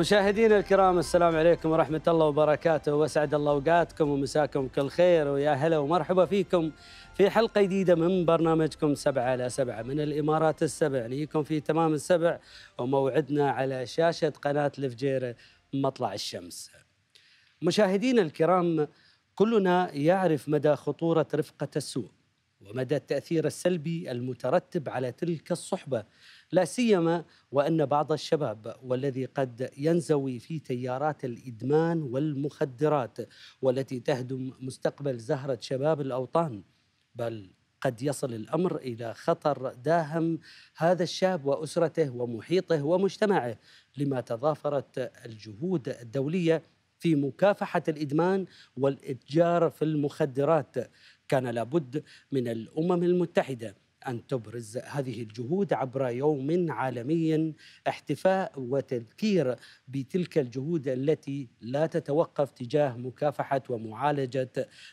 مشاهدينا الكرام السلام عليكم ورحمة الله وبركاته وأسعد الله أوقاتكم ومساكم كل خير ويا هلا ومرحبا فيكم في حلقة جديدة من برنامجكم سبعة على سبعة من الإمارات السبع نيكم في تمام السبع وموعدنا على شاشة قناة الفجيرة مطلع الشمس مشاهدينا الكرام كلنا يعرف مدى خطورة رفقة السوء ومدى التأثير السلبي المترتب على تلك الصحبة لا سيما وان بعض الشباب والذي قد ينزوي في تيارات الادمان والمخدرات والتي تهدم مستقبل زهره شباب الاوطان بل قد يصل الامر الى خطر داهم هذا الشاب واسرته ومحيطه ومجتمعه لما تضافرت الجهود الدوليه في مكافحه الادمان والاتجار في المخدرات كان لابد من الامم المتحده أن تبرز هذه الجهود عبر يوم عالمي احتفاء وتذكير بتلك الجهود التي لا تتوقف تجاه مكافحة ومعالجة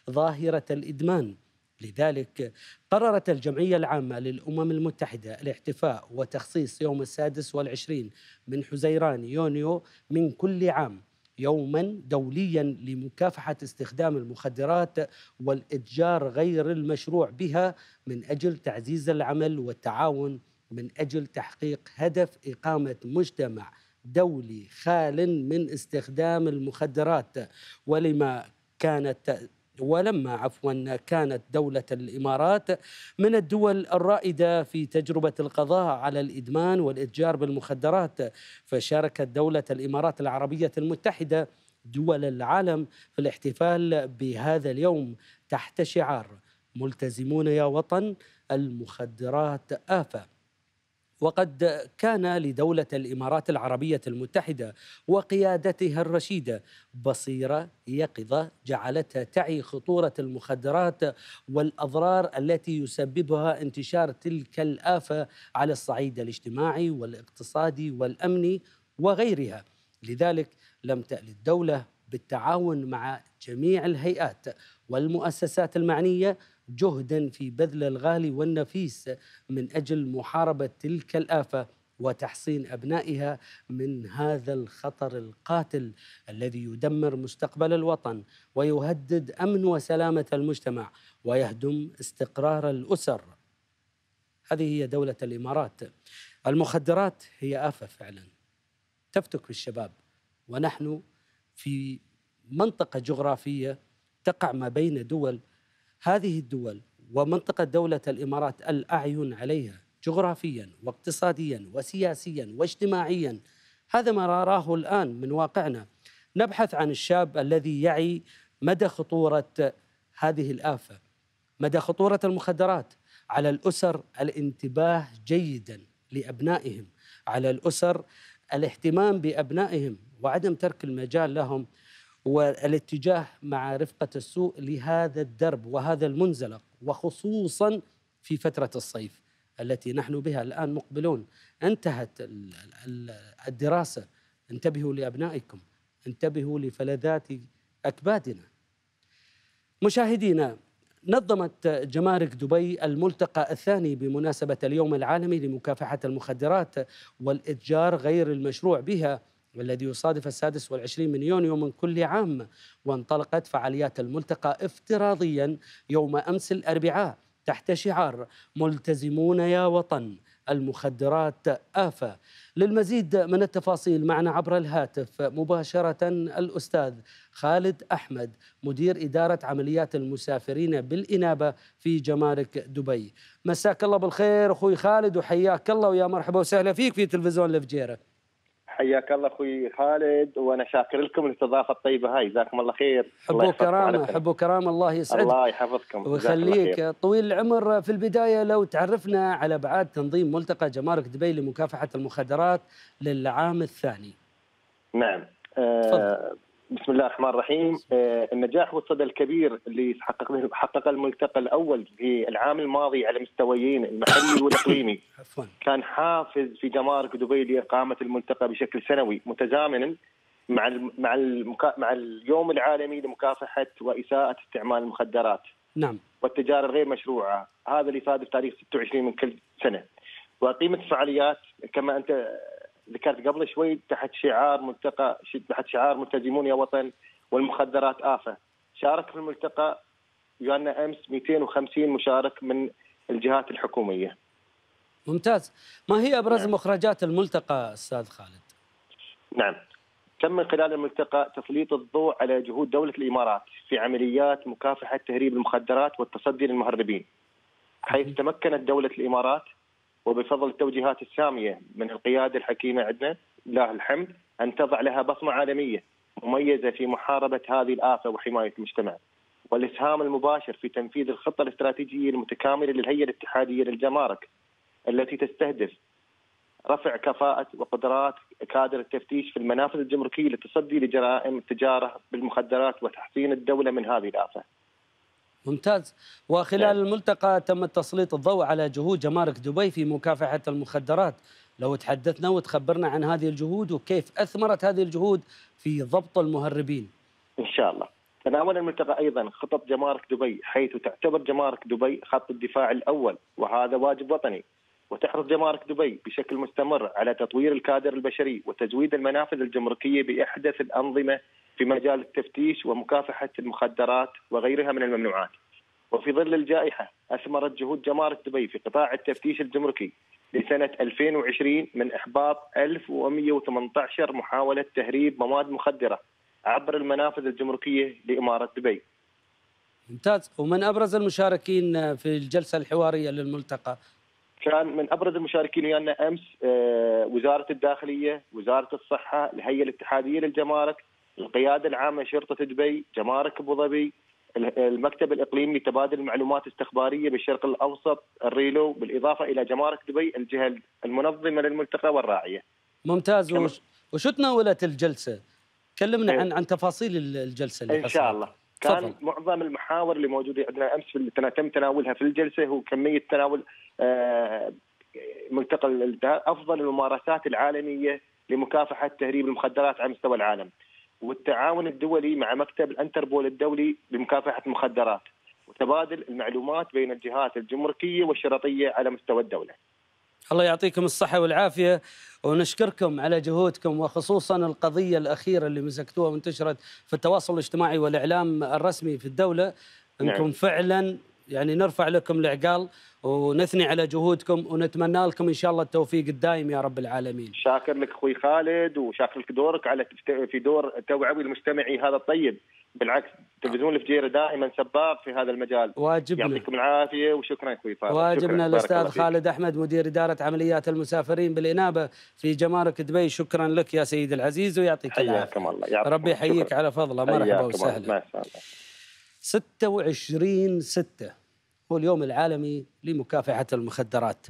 ظاهرة الإدمان لذلك قررت الجمعية العامة للأمم المتحدة الاحتفاء وتخصيص يوم السادس والعشرين من حزيران يونيو من كل عام يوما دوليا لمكافحه استخدام المخدرات والاتجار غير المشروع بها من اجل تعزيز العمل والتعاون من اجل تحقيق هدف اقامه مجتمع دولي خال من استخدام المخدرات ولما كانت ولما عفوا كانت دولة الإمارات من الدول الرائدة في تجربة القضاء على الإدمان والإتجار بالمخدرات فشاركت دولة الإمارات العربية المتحدة دول العالم في الاحتفال بهذا اليوم تحت شعار ملتزمون يا وطن المخدرات آفة وقد كان لدولة الإمارات العربية المتحدة وقيادتها الرشيدة بصيرة يقظة جعلتها تعي خطورة المخدرات والأضرار التي يسببها انتشار تلك الآفة على الصعيد الاجتماعي والاقتصادي والأمني وغيرها لذلك لم تأل الدولة بالتعاون مع جميع الهيئات والمؤسسات المعنية جهدا في بذل الغالي والنفيس من اجل محاربه تلك الافه وتحصين ابنائها من هذا الخطر القاتل الذي يدمر مستقبل الوطن ويهدد امن وسلامه المجتمع ويهدم استقرار الاسر. هذه هي دوله الامارات. المخدرات هي افه فعلا تفتك بالشباب ونحن في منطقه جغرافيه تقع ما بين دول هذه الدول ومنطقة دولة الإمارات الأعين عليها جغرافيا واقتصاديا وسياسيا واجتماعيا هذا ما نراه الآن من واقعنا نبحث عن الشاب الذي يعي مدى خطورة هذه الآفة مدى خطورة المخدرات على الأسر الانتباه جيدا لأبنائهم على الأسر الاهتمام بأبنائهم وعدم ترك المجال لهم والاتجاه مع رفقة السوء لهذا الدرب وهذا المنزلق وخصوصا في فترة الصيف التي نحن بها الآن مقبلون انتهت الدراسة انتبهوا لأبنائكم انتبهوا لفلذات أكبادنا مشاهدينا نظمت جمارك دبي الملتقى الثاني بمناسبة اليوم العالمي لمكافحة المخدرات والإتجار غير المشروع بها والذي يصادف السادس والعشرين من يونيو من كل عام وانطلقت فعاليات الملتقى افتراضيا يوم أمس الأربعاء تحت شعار ملتزمون يا وطن المخدرات آفة للمزيد من التفاصيل معنا عبر الهاتف مباشرة الأستاذ خالد أحمد مدير إدارة عمليات المسافرين بالإنابة في جمارك دبي مساك الله بالخير أخوي خالد وحياك الله ويا مرحبا وسهلا فيك في تلفزيون الفجيرة حياك الله اخوي خالد وانا شاكر لكم الاستضافه الطيبه هاي جزاكم الله خير حب وكرامه حب وكرامه الله يسعدك الله يحفظكم ويخليك طويل العمر في البدايه لو تعرفنا على ابعاد تنظيم ملتقى جمارك دبي لمكافحه المخدرات للعام الثاني نعم آه، تفضل. بسم الله الرحمن الرحيم آه، النجاح والصدى الكبير اللي حقق حقق الملتقى الاول في العام الماضي على مستويين المحلي والاقليمي كان حافز في جمارك دبي لاقامه الملتقى بشكل سنوي متزامنا مع مع مع اليوم العالمي لمكافحه واساءه استعمال المخدرات نعم والتجاره الغير مشروعه هذا اللي صادف تاريخ 26 من كل سنه وقيمه الفعاليات كما انت ذكرت قبل شوي تحت شعار ملتقى تحت شعار ملتزمون يا وطن والمخدرات آفة شارك في الملتقى جانا أمس 250 مشارك من الجهات الحكومية ممتاز ما هي أبرز نعم. مخرجات الملتقى أستاذ خالد؟ نعم تم من خلال الملتقى تسليط الضوء على جهود دولة الإمارات في عمليات مكافحة تهريب المخدرات والتصدي للمهربين حيث تمكنت دولة الإمارات وبفضل التوجيهات الساميه من القياده الحكيمه عندنا لله الحمد ان تضع لها بصمه عالميه مميزه في محاربه هذه الافه وحمايه المجتمع. والاسهام المباشر في تنفيذ الخطه الاستراتيجيه المتكامله للهيئه الاتحاديه للجمارك التي تستهدف رفع كفاءة وقدرات كادر التفتيش في المنافذ الجمركية للتصدي لجرائم التجارة بالمخدرات وتحصين الدولة من هذه الآفة ممتاز وخلال نعم. الملتقى تم تسليط الضوء على جهود جمارك دبي في مكافحة المخدرات لو تحدثنا وتخبرنا عن هذه الجهود وكيف أثمرت هذه الجهود في ضبط المهربين إن شاء الله تناول الملتقى أيضا خطط جمارك دبي حيث تعتبر جمارك دبي خط الدفاع الأول وهذا واجب وطني وتحرص جمارك دبي بشكل مستمر على تطوير الكادر البشري وتزويد المنافذ الجمركيه باحدث الانظمه في مجال التفتيش ومكافحه المخدرات وغيرها من الممنوعات. وفي ظل الجائحه اثمرت جهود جمارك دبي في قطاع التفتيش الجمركي لسنه 2020 من احباط 1118 محاوله تهريب مواد مخدره عبر المنافذ الجمركيه لاماره دبي. ممتاز ومن ابرز المشاركين في الجلسه الحواريه للملتقى كان من ابرز المشاركين ويانا امس آه، وزاره الداخليه، وزاره الصحه، الهيئه الاتحاديه للجمارك، القياده العامه شرطه دبي، جمارك ابو ظبي، المكتب الاقليمي لتبادل المعلومات الاستخباريه بالشرق الاوسط، الريلو، بالاضافه الى جمارك دبي الجهه المنظمه للملتقى والراعيه. ممتاز وش وشو تناولت الجلسه؟ كلمنا إيه. عن عن تفاصيل الجلسه اللي ان شاء الله. كان فضل. معظم المحاور اللي موجوده عندنا امس اللي تم تناولها في الجلسه هو كميه تناول آه، ملتقى افضل الممارسات العالميه لمكافحه تهريب المخدرات على مستوى العالم والتعاون الدولي مع مكتب الانتربول الدولي لمكافحه المخدرات وتبادل المعلومات بين الجهات الجمركيه والشرطيه على مستوى الدوله. الله يعطيكم الصحة والعافية ونشكركم على جهودكم وخصوصا القضية الأخيرة اللي مسكتوها وانتشرت في التواصل الاجتماعي والإعلام الرسمي في الدولة نعم. أنكم نعم. فعلا يعني نرفع لكم العقال ونثني على جهودكم ونتمنى لكم ان شاء الله التوفيق الدائم يا رب العالمين. شاكر لك اخوي خالد وشاكر لك دورك على في دور توعوي المجتمعي هذا الطيب بالعكس تلفزيون الفجيره دائما سباب في هذا المجال واجبنا يعطيكم العافيه وشكرا اخوي فارس. واجبنا الاستاذ خالد احمد مدير اداره عمليات المسافرين بالانابه في جمارك دبي شكرا لك يا سيدي العزيز ويعطيك العافيه حياكم الله ربي يحييك على فضله مرحبا وسهلا مع السلامه 26 6 هو اليوم العالمي لمكافحة المخدرات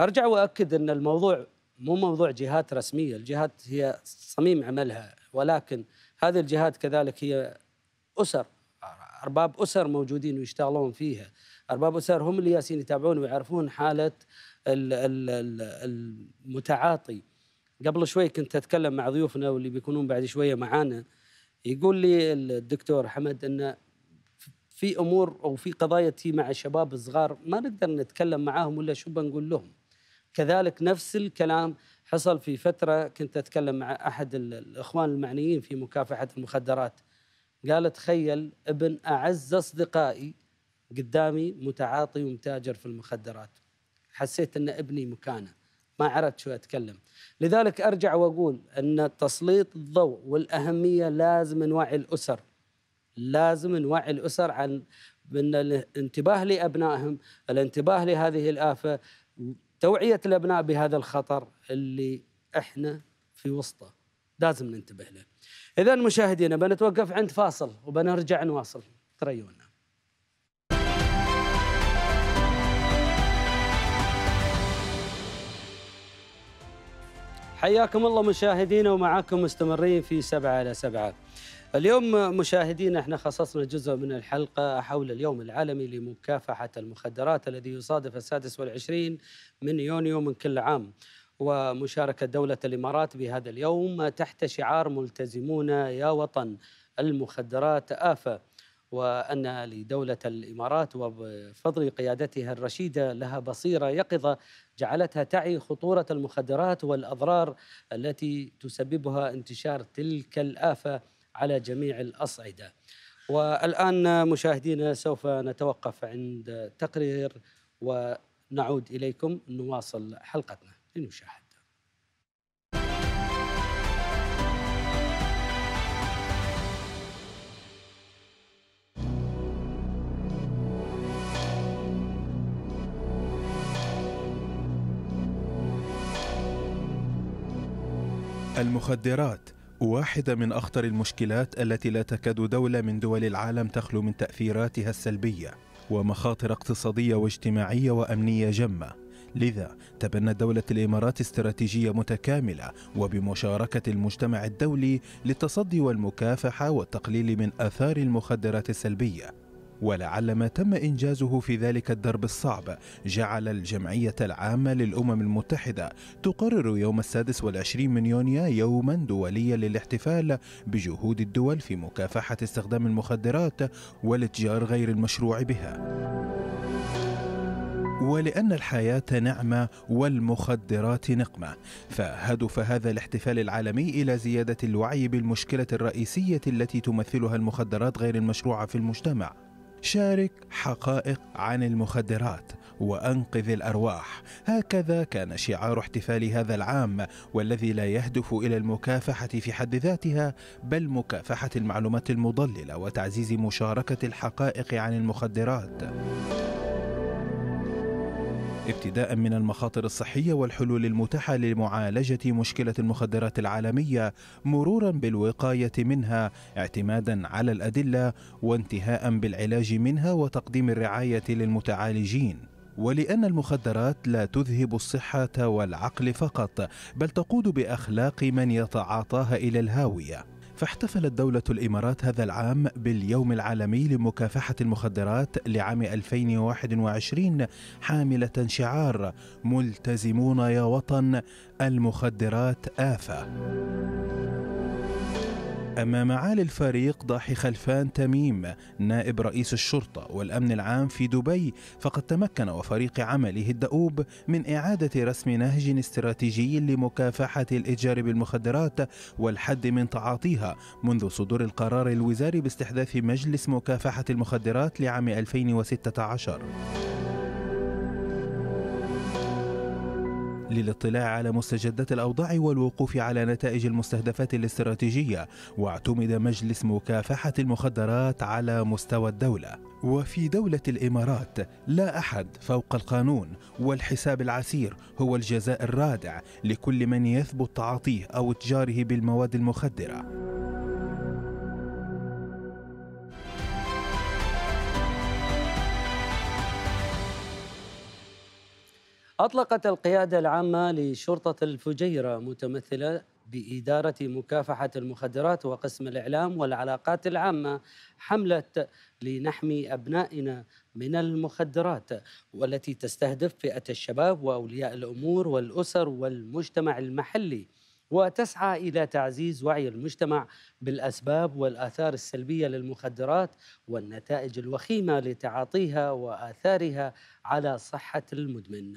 أرجع وأكد أن الموضوع مو موضوع جهات رسمية الجهات هي صميم عملها ولكن هذه الجهات كذلك هي أسر أرباب أسر موجودين ويشتغلون فيها أرباب أسر هم اللي ياسين يتابعون ويعرفون حالة المتعاطي قبل شوي كنت أتكلم مع ضيوفنا واللي بيكونون بعد شوية معانا يقول لي الدكتور حمد أن في امور او في قضايا تي مع شباب صغار ما نقدر نتكلم معاهم ولا شو بنقول لهم كذلك نفس الكلام حصل في فتره كنت اتكلم مع احد الاخوان المعنيين في مكافحه المخدرات قال تخيل ابن اعز اصدقائي قدامي متعاطي ومتاجر في المخدرات حسيت ان ابني مكانه ما عرفت شو اتكلم لذلك ارجع واقول ان تسليط الضوء والاهميه لازم نوعي الاسر لازم نوعي الاسر عن بان الانتباه لابنائهم، الانتباه لهذه الافه، توعيه الابناء بهذا الخطر اللي احنا في وسطه، لازم ننتبه له. اذا مشاهدينا بنتوقف عند فاصل وبنرجع نواصل، تريونا. حياكم الله مشاهدينا ومعاكم مستمرين في سبعة على سبعة اليوم مشاهدينا احنا خصصنا جزء من الحلقة حول اليوم العالمي لمكافحة المخدرات الذي يصادف السادس والعشرين من يونيو من كل عام ومشاركة دولة الإمارات بهذا اليوم تحت شعار ملتزمون يا وطن المخدرات آفة وأن لدولة الإمارات وبفضل قيادتها الرشيدة لها بصيرة يقظة جعلتها تعي خطورة المخدرات والأضرار التي تسببها انتشار تلك الآفة على جميع الأصعدة والآن مشاهدينا سوف نتوقف عند تقرير ونعود إليكم نواصل حلقتنا لنشاهد المخدرات واحدة من أخطر المشكلات التي لا تكاد دولة من دول العالم تخلو من تأثيراتها السلبية ومخاطر اقتصادية واجتماعية وأمنية جمة لذا تبنت دولة الإمارات استراتيجية متكاملة وبمشاركة المجتمع الدولي للتصدي والمكافحة والتقليل من آثار المخدرات السلبية ولعل ما تم إنجازه في ذلك الدرب الصعب جعل الجمعية العامة للأمم المتحدة تقرر يوم السادس والعشرين من يونيو يوما دوليا للاحتفال بجهود الدول في مكافحة استخدام المخدرات والاتجار غير المشروع بها ولأن الحياة نعمة والمخدرات نقمة، فهدف هذا الاحتفال العالمي إلى زيادة الوعي بالمشكلة الرئيسية التي تمثلها المخدرات غير المشروعة في المجتمع، شارك حقائق عن المخدرات وانقذ الارواح هكذا كان شعار احتفال هذا العام والذي لا يهدف الى المكافحه في حد ذاتها بل مكافحه المعلومات المضلله وتعزيز مشاركه الحقائق عن المخدرات ابتداء من المخاطر الصحية والحلول المتاحة لمعالجة مشكلة المخدرات العالمية مرورا بالوقاية منها اعتمادا على الأدلة وانتهاء بالعلاج منها وتقديم الرعاية للمتعالجين ولأن المخدرات لا تذهب الصحة والعقل فقط بل تقود بأخلاق من يتعاطاها إلى الهاوية فاحتفلت دولة الإمارات هذا العام باليوم العالمي لمكافحة المخدرات لعام 2021 حاملة شعار ملتزمون يا وطن المخدرات آفة. أما معالي الفريق ضاحي خلفان تميم نائب رئيس الشرطة والأمن العام في دبي فقد تمكن وفريق عمله الدؤوب من إعادة رسم نهج استراتيجي لمكافحة الإتجار بالمخدرات والحد من تعاطيها منذ صدور القرار الوزاري باستحداث مجلس مكافحة المخدرات لعام 2016 للاطلاع على مستجدات الأوضاع والوقوف على نتائج المستهدفات الاستراتيجية واعتمد مجلس مكافحة المخدرات على مستوى الدولة وفي دولة الإمارات لا أحد فوق القانون والحساب العسير هو الجزاء الرادع لكل من يثبت تعاطيه أو تجاره بالمواد المخدرة أطلقت القيادة العامة لشرطة الفجيرة متمثلة بإدارة مكافحة المخدرات وقسم الإعلام والعلاقات العامة حملة لنحمي أبنائنا من المخدرات والتي تستهدف فئة الشباب وأولياء الأمور والأسر والمجتمع المحلي وتسعى الى تعزيز وعي المجتمع بالاسباب والاثار السلبيه للمخدرات والنتائج الوخيمه لتعاطيها واثارها على صحه المدمن.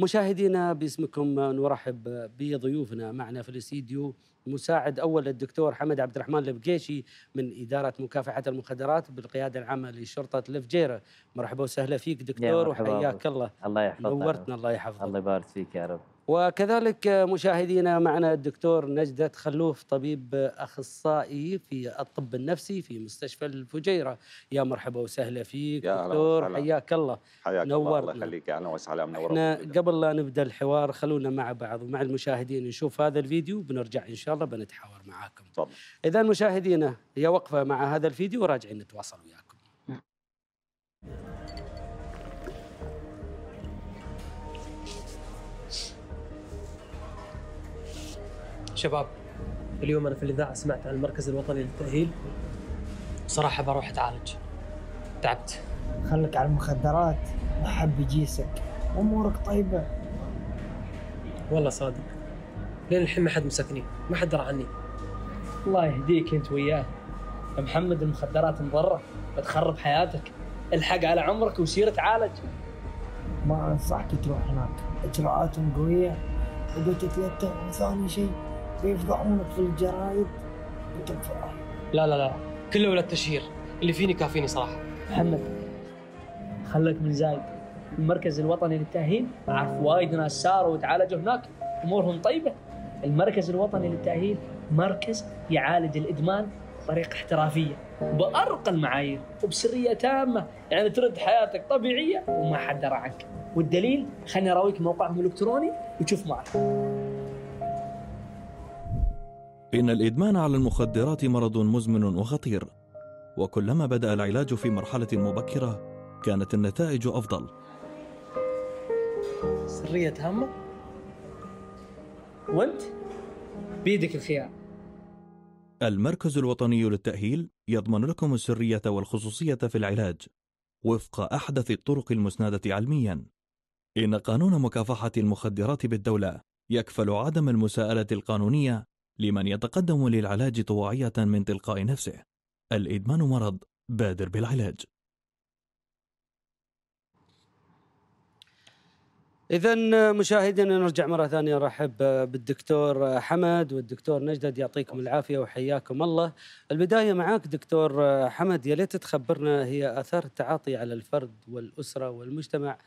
مشاهدينا باسمكم نرحب بضيوفنا معنا في الاستديو مساعد اول الدكتور حمد عبد الرحمن البقيشي من اداره مكافحه المخدرات بالقياده العامه لشرطه الفجيره مرحبا وسهلا فيك دكتور وحياك الله الله يحفظك نورتنا الله يحفظك الله يبارك فيك يا رب وكذلك مشاهدينا معنا الدكتور نجدة خلوف طبيب أخصائي في الطب النفسي في مستشفى الفجيرة يا مرحبا وسهلا فيك يا دكتور حياك الله حياك نور الله يخليك أهلا وسهلا منورنا احنا قبل لا نبدأ الحوار خلونا مع بعض ومع المشاهدين نشوف هذا الفيديو بنرجع إن شاء الله بنتحاور معاكم إذا مشاهدينا هي وقفة مع هذا الفيديو وراجعين نتواصل وياكم شباب اليوم انا في الاذاعه سمعت عن المركز الوطني للتاهيل صراحه بروح اتعالج تعبت خلك على المخدرات ما حب يجيسك امورك طيبه والله صادق لين الحين ما حد مسكني ما حد درى عني الله يهديك انت وياه محمد المخدرات مضره بتخرب حياتك الحق على عمرك وسير تعالج ما انصحك تروح هناك اجراءاتهم قويه وقلت تتلتع ثاني شيء بيفضحونك في الجرايد لا لا لا كله ولا التشهير اللي فيني كافيني صراحه محمد خلك من زايد المركز الوطني للتاهيل اعرف وايد ناس ساروا وتعالجوا هناك امورهم طيبه المركز الوطني للتاهيل مركز يعالج الادمان بطريقه احترافيه بارقى المعايير وبسريه تامه يعني ترد حياتك طبيعيه وما حد درى عنك والدليل خليني اراويك موقعهم الالكتروني وتشوف معك إن الإدمان على المخدرات مرض مزمن وخطير وكلما بدأ العلاج في مرحلة مبكرة كانت النتائج أفضل سرية هامة وانت بيدك الخيار المركز الوطني للتأهيل يضمن لكم السرية والخصوصية في العلاج وفق أحدث الطرق المسندة علميا إن قانون مكافحة المخدرات بالدولة يكفل عدم المساءلة القانونية لمن يتقدم للعلاج طواعية من تلقاء نفسه الإدمان مرض بادر بالعلاج إذا مشاهدينا نرجع مرة ثانية نرحب بالدكتور حمد والدكتور نجدد يعطيكم العافية وحياكم الله. البداية معاك دكتور حمد يا ليت تخبرنا هي آثار التعاطي على الفرد والأسرة والمجتمع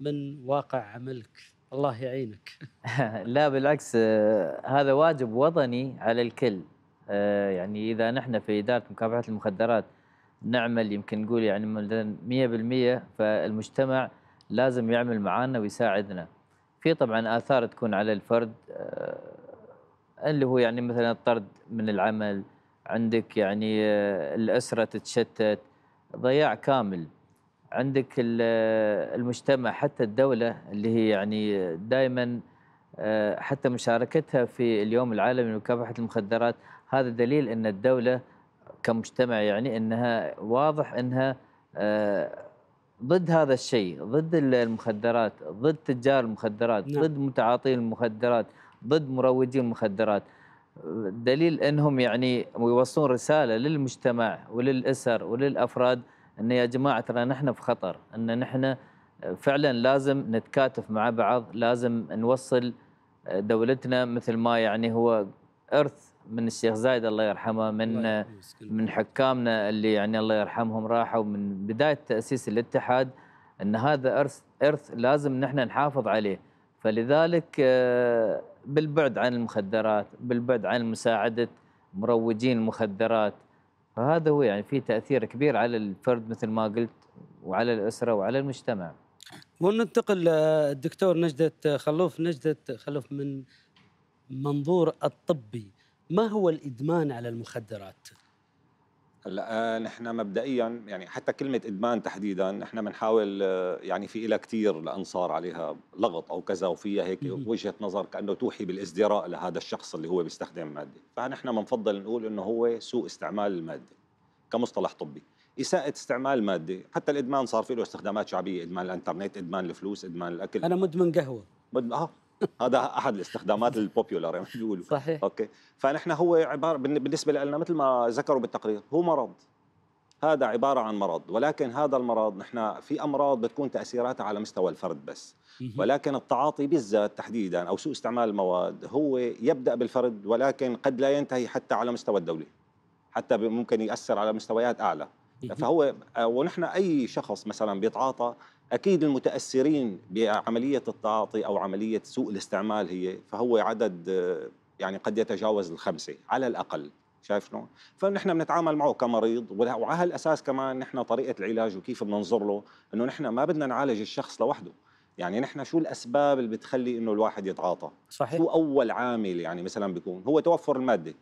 من واقع عملك. الله يعينك لا بالعكس آه، هذا واجب وطني على الكل آه، يعني اذا نحن في اداره مكافحه المخدرات نعمل يمكن نقول يعني 100% فالمجتمع لازم يعمل معانا ويساعدنا في طبعا اثار تكون على الفرد آه، اللي هو يعني مثلا الطرد من العمل عندك يعني الاسره تتشتت ضياع كامل عندك المجتمع حتى الدولة اللي هي يعني دائما آه، حتى مشاركتها في اليوم العالمي لمكافحة المخدرات هذا دليل أن الدولة كمجتمع يعني أنها واضح أنها آه، ضد هذا الشيء ضد المخدرات ضد تجار المخدرات نعم. ضد متعاطي المخدرات ضد مروجي المخدرات دليل أنهم يعني يوصلون رسالة للمجتمع وللأسر وللأفراد انه يا جماعه ترى نحن في خطر ان نحن آه، فعلا لازم نتكاتف مع بعض لازم نوصل آه، دولتنا مثل ما يعني هو ارث من الشيخ زايد الله يرحمه من آه، من حكامنا اللي يعني الله يرحمهم راحوا من بدايه تاسيس الاتحاد ان هذا ارث ارث لازم نحن نحافظ عليه فلذلك بالبعد عن المخدرات بالبعد عن مساعده مروجين المخدرات فهذا هو يعني في تاثير كبير على الفرد مثل ما قلت وعلى الاسره وعلى المجتمع. وننتقل للدكتور نجدة خلوف نجدة خلوف من منظور الطبي ما هو الإدمان على المخدرات؟ هلا نحن مبدئيا يعني حتى كلمه ادمان تحديدا نحن بنحاول آه، يعني في لها كثير لانصار عليها لغط او كذا وفيها هيك وجهه نظر كانه توحي بالازدراء لهذا الشخص اللي هو بيستخدم ماده فنحن بنفضل نقول انه هو سوء استعمال الماده كمصطلح طبي إساءة استعمال مادة حتى الإدمان صار في له استخدامات شعبية إدمان الإنترنت إدمان الفلوس إدمان الأكل أنا مدمن قهوة مدمن آه هذا احد الاستخدامات البوبيولار يعني بيقولوا صحيح اوكي فنحن هو عباره بالنسبه لنا مثل ما ذكروا بالتقرير هو مرض هذا عبارة عن مرض ولكن هذا المرض نحن في أمراض بتكون تأثيراتها على مستوى الفرد بس ولكن التعاطي بالذات تحديدا أو سوء استعمال المواد هو يبدأ بالفرد ولكن قد لا ينتهي حتى على مستوى الدولة حتى ممكن يأثر على مستويات أعلى فهو آه، ونحن أي شخص مثلا بيتعاطى اكيد المتاثرين بعمليه التعاطي او عمليه سوء الاستعمال هي فهو عدد يعني قد يتجاوز الخمسه على الاقل شايف شلون؟ فنحن بنتعامل معه كمريض وعلى هالاساس كمان نحن طريقه العلاج وكيف بننظر له انه نحن ما بدنا نعالج الشخص لوحده يعني نحن شو الاسباب اللي بتخلي انه الواحد يتعاطى؟ صحيح شو اول عامل يعني مثلا بيكون هو توفر الماده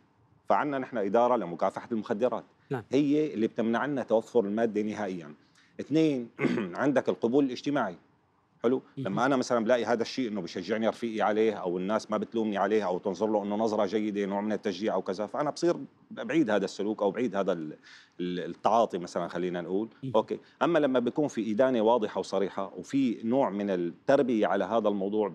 فعندنا نحن اداره لمكافحه المخدرات نعم. هي اللي بتمنع لنا توفر الماده نهائيا اثنين عندك القبول الاجتماعي حلو لما انا مثلا بلاقي هذا الشيء انه بشجعني رفيقي عليه او الناس ما بتلومني عليه او تنظر له انه نظره جيده نوع من التشجيع او كذا فانا بصير بعيد هذا السلوك او بعيد هذا التعاطي مثلا خلينا نقول اوكي اما لما بيكون في ادانه واضحه وصريحه وفي نوع من التربيه على هذا الموضوع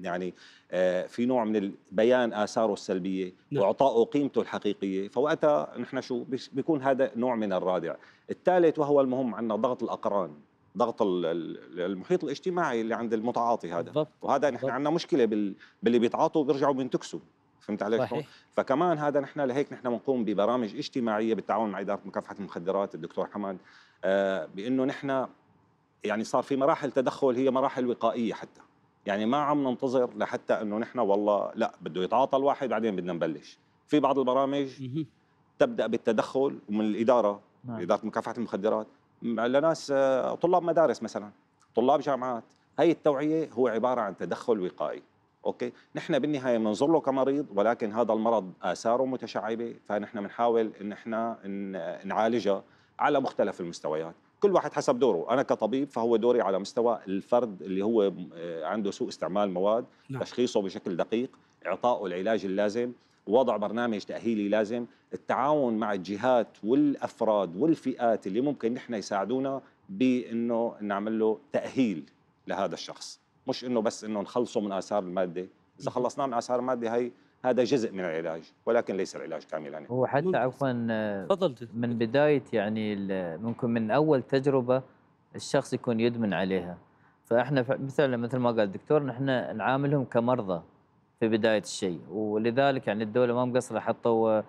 يعني آه، في نوع من بيان اثاره السلبيه نعم. واعطائه قيمته الحقيقيه فوقتها نحن شو بيكون هذا نوع من الرادع الثالث وهو المهم عندنا ضغط الاقران ضغط المحيط الاجتماعي اللي عند المتعاطي هذا بالضبط. وهذا نحن عندنا مشكله بال... باللي بيتعاطوا بيرجعوا بينتكسوا فهمت عليك صحيح. فكمان هذا نحن لهيك نحن بنقوم ببرامج اجتماعيه بالتعاون مع اداره مكافحه المخدرات الدكتور حماد آه بانه نحن يعني صار في مراحل تدخل هي مراحل وقائيه حتى يعني ما عم ننتظر لحتى انه نحن والله لا بده يتعاطى الواحد بعدين بدنا نبلش في بعض البرامج تبدا بالتدخل ومن الاداره نعم. اداره مكافحه المخدرات لناس آه، طلاب مدارس مثلا طلاب جامعات هي التوعيه هو عباره عن تدخل وقائي اوكي نحن بالنهايه بننظر له كمريض ولكن هذا المرض اثاره متشعبه فنحن بنحاول ان احنا نعالجها على مختلف المستويات كل واحد حسب دوره انا كطبيب فهو دوري على مستوى الفرد اللي هو آه، عنده سوء استعمال مواد نعم. تشخيصه بشكل دقيق اعطائه العلاج اللازم وضع برنامج تأهيلي لازم التعاون مع الجهات والأفراد والفئات اللي ممكن نحن يساعدونا بأنه نعمل له تأهيل لهذا الشخص مش أنه بس أنه نخلصه من آثار المادة إذا خلصناه من آثار المادة هي هذا جزء من العلاج ولكن ليس العلاج كاملا يعني. هو حتى عفوا آه، من بداية يعني ممكن من أول تجربة الشخص يكون يدمن عليها فاحنا مثلا مثل ما قال الدكتور نحن نعاملهم كمرضى في بدايه الشيء ولذلك يعني الدوله ما مقصره حطوا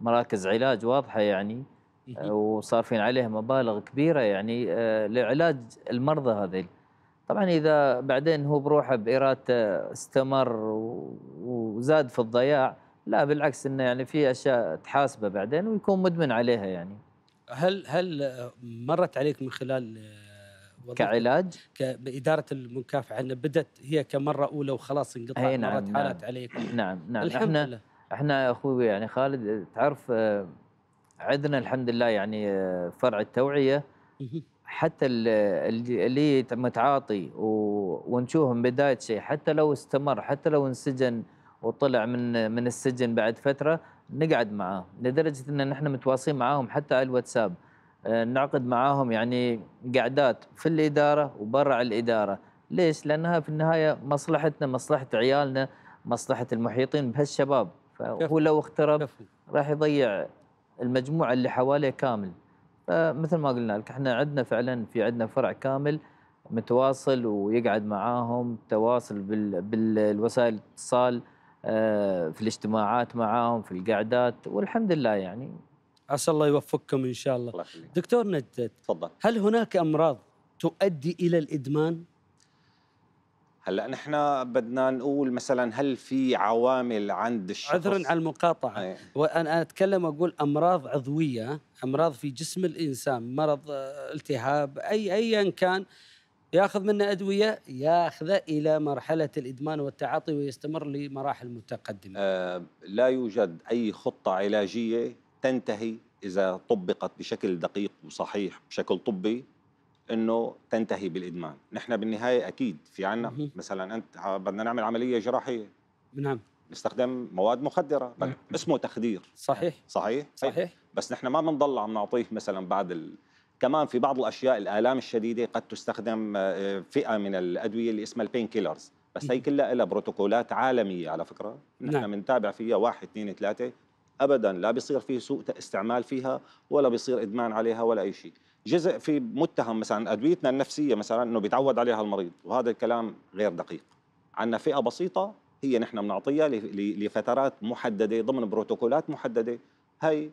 مراكز علاج واضحه يعني وصارفين عليها مبالغ كبيره يعني آه، لعلاج المرضى هذه طبعا اذا بعدين هو بروحه بارادته استمر وزاد في الضياع لا بالعكس انه يعني في اشياء تحاسبه بعدين ويكون مدمن عليها يعني هل هل مرت عليك من خلال كعلاج باداره المكافحه ان يعني بدت هي كمره اولى وخلاص انقطعت نعم مرت نعم حالات عليك نعم نعم الحمد احنا لله احنا يا اخوي يعني خالد تعرف آه، عندنا الحمد لله يعني آه، فرع التوعيه حتى اللي متعاطي ونشوفهم بدايه شيء حتى لو استمر حتى لو انسجن وطلع من من السجن بعد فتره نقعد معاه لدرجه ان احنا متواصلين معاهم حتى على الواتساب آه، نعقد معاهم يعني قعدات في الاداره وبرع الاداره، ليش؟ لانها في النهايه مصلحتنا، مصلحه عيالنا، مصلحه المحيطين بهالشباب، فهو لو اخترب راح يضيع المجموعه اللي حواليه كامل. فمثل ما قلنا لك احنا عندنا فعلا في عندنا فرع كامل متواصل ويقعد معاهم تواصل بالوسائل الاتصال آه، في الاجتماعات معاهم في القعدات والحمد لله يعني عسى الله يوفقكم ان شاء الله, الله دكتور نجد تفضل هل هناك امراض تؤدي الى الادمان هلا نحن بدنا نقول مثلا هل في عوامل عند الشخص عذرا على المقاطعه وانا اتكلم اقول امراض عضويه امراض في جسم الانسان مرض آه، التهاب اي ايا كان ياخذ منه ادويه ياخذه الى مرحله الادمان والتعاطي ويستمر لمراحل متقدمه أه لا يوجد اي خطه علاجيه تنتهي اذا طبقت بشكل دقيق وصحيح بشكل طبي انه تنتهي بالادمان نحن بالنهايه اكيد في عنا مثلا انت بدنا نعمل عمليه جراحيه نعم نستخدم مواد مخدره نعم. اسمه تخدير صحيح صحيح طيب. صحيح بس نحن ما بنضل عم نعطيه مثلا بعد ال... كمان في بعض الاشياء الالام الشديده قد تستخدم آه، فئه من الادويه اللي اسمها البين كيلرز بس هي كلها لها بروتوكولات عالميه على فكره نحن نعم. بنتابع نعم. فيها واحد اثنين ثلاثه ابدا لا بيصير فيه سوء استعمال فيها ولا بيصير ادمان عليها ولا اي شيء جزء في متهم مثلا ادويتنا النفسيه مثلا انه بيتعود عليها المريض وهذا الكلام غير دقيق عندنا فئه بسيطه هي نحن بنعطيها لفترات محدده ضمن بروتوكولات محدده هي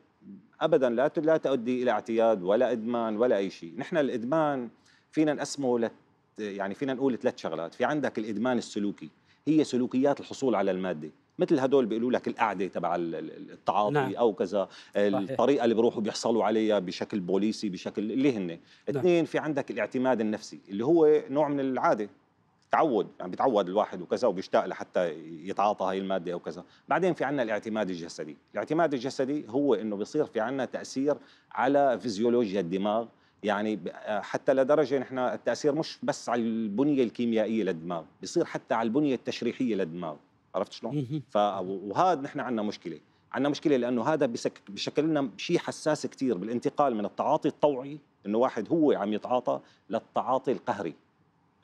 ابدا لا لا تؤدي الى اعتياد ولا ادمان ولا اي شيء نحن الادمان فينا نقسمه يعني فينا نقول ثلاث شغلات في عندك الادمان السلوكي هي سلوكيات الحصول على الماده مثل هدول بيقولوا لك القعده تبع التعاطي نعم. او كذا الطريقه اللي بيروحوا بيحصلوا عليها بشكل بوليسي بشكل اللي هن نعم. اثنين نعم. في عندك الاعتماد النفسي اللي هو نوع من العاده تعود يعني بيتعود الواحد وكذا وبيشتاق لحتى يتعاطى هاي الماده او كذا بعدين في عندنا الاعتماد الجسدي الاعتماد الجسدي هو انه بيصير في عندنا تاثير على فيزيولوجيا الدماغ يعني آه، حتى لدرجه نحن التاثير مش بس على البنيه الكيميائيه للدماغ بيصير حتى على البنيه التشريحيه للدماغ عرفت شلون؟ ف... وهذا نحن عندنا مشكله عندنا مشكله لانه هذا بسك... بشكل لنا شيء حساس كثير بالانتقال من التعاطي الطوعي انه واحد هو عم يتعاطى للتعاطي القهري